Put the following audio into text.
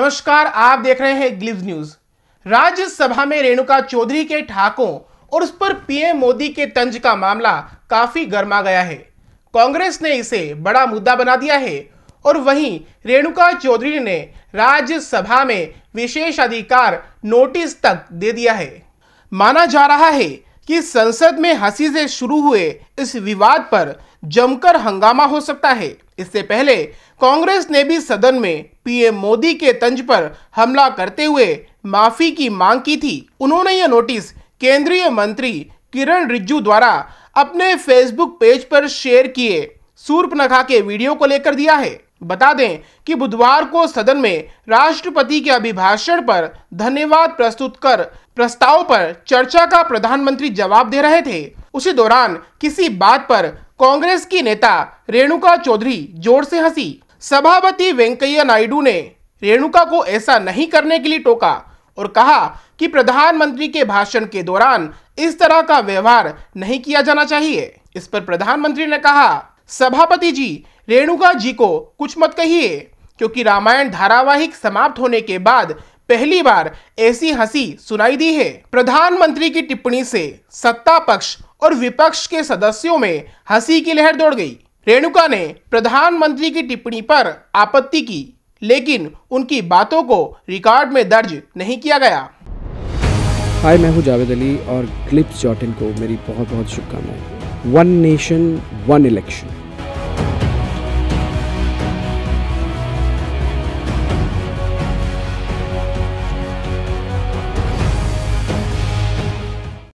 नमस्कार आप देख रहे हैं ग्लिव न्यूज राज्यसभा में रेणुका चौधरी के ठाकों और उस पर पीएम मोदी के तंज का मामला काफी गर्मा गया है कांग्रेस ने इसे बड़ा मुद्दा बना दिया है और वहीं रेणुका चौधरी ने राज्यसभा में विशेष अधिकार नोटिस तक दे दिया है माना जा रहा है कि संसद में हंसी से शुरू हुए इस विवाद पर जमकर हंगामा हो सकता है इससे पहले कांग्रेस ने भी सदन में पीएम मोदी के तंज पर हमला करते हुए माफी की मांग की थी उन्होंने यह नोटिस केंद्रीय मंत्री किरण रिज्जू द्वारा अपने फेसबुक पेज पर शेयर किए सूर्पनखा के वीडियो को लेकर दिया है बता दें कि बुधवार को सदन में राष्ट्रपति के अभिभाषण पर धन्यवाद प्रस्तुत कर प्रस्ताव पर चर्चा का प्रधानमंत्री जवाब दे रहे थे उसी दौरान किसी बात पर कांग्रेस की नेता रेणुका चौधरी जोर से हंसी सभापति वेंकैया नायडू ने रेणुका को ऐसा नहीं करने के लिए टोका और कहा कि प्रधानमंत्री के भाषण के दौरान इस तरह का व्यवहार नहीं किया जाना चाहिए इस पर प्रधानमंत्री ने कहा सभापति जी रेणुका जी को कुछ मत कहिए क्योंकि रामायण धारावाहिक समाप्त होने के बाद पहली बार ऐसी हंसी सुनाई दी है प्रधानमंत्री की टिप्पणी से सत्ता पक्ष और विपक्ष के सदस्यों में हंसी की लहर दौड़ गई रेणुका ने प्रधानमंत्री की टिप्पणी पर आपत्ति की लेकिन उनकी बातों को रिकॉर्ड में दर्ज नहीं किया गया हाय मैं हूं जावेद अली और क्लिप्स जॉटिन को मेरी बहुत बहुत शुभकामनाएं वन नेशन वन इलेक्शन